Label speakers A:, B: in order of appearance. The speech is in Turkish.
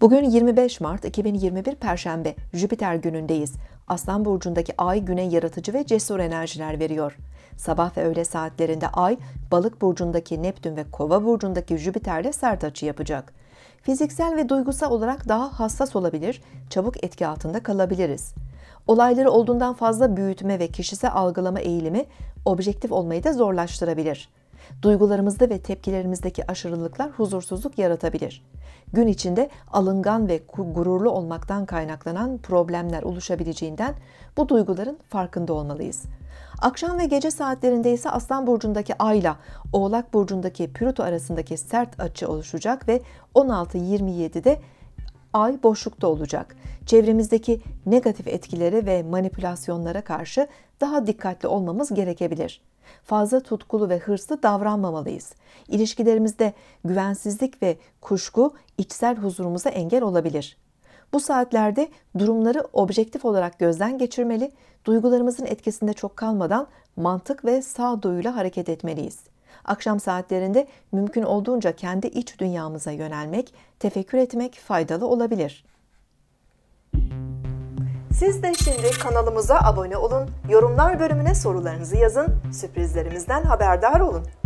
A: Bugün 25 Mart 2021 Perşembe Jüpiter günündeyiz. Aslan burcundaki ay güne yaratıcı ve cesur enerjiler veriyor. Sabah ve öğle saatlerinde ay balık burcundaki Neptün ve kova burcundaki Jüpiter'le sert açı yapacak. Fiziksel ve duygusal olarak daha hassas olabilir, çabuk etki altında kalabiliriz. Olayları olduğundan fazla büyütme ve kişisel algılama eğilimi objektif olmayı da zorlaştırabilir.'' Duygularımızda ve tepkilerimizdeki aşırılıklar huzursuzluk yaratabilir. Gün içinde alıngan ve gururlu olmaktan kaynaklanan problemler oluşabileceğinden bu duyguların farkında olmalıyız. Akşam ve gece saatlerinde ise Aslan burcundaki Ay'la Oğlak burcundaki Pürütü arasındaki sert açı oluşacak ve 16-27'de Ay boşlukta olacak. Çevremizdeki negatif etkilere ve manipülasyonlara karşı daha dikkatli olmamız gerekebilir. Fazla tutkulu ve hırslı davranmamalıyız. İlişkilerimizde güvensizlik ve kuşku içsel huzurumuza engel olabilir. Bu saatlerde durumları objektif olarak gözden geçirmeli, duygularımızın etkisinde çok kalmadan mantık ve sağduyuyla hareket etmeliyiz.'' Akşam saatlerinde mümkün olduğunca kendi iç dünyamıza yönelmek, tefekkür etmek faydalı olabilir. Siz de şimdi kanalımıza abone olun, yorumlar bölümüne sorularınızı yazın, sürprizlerimizden haberdar olun.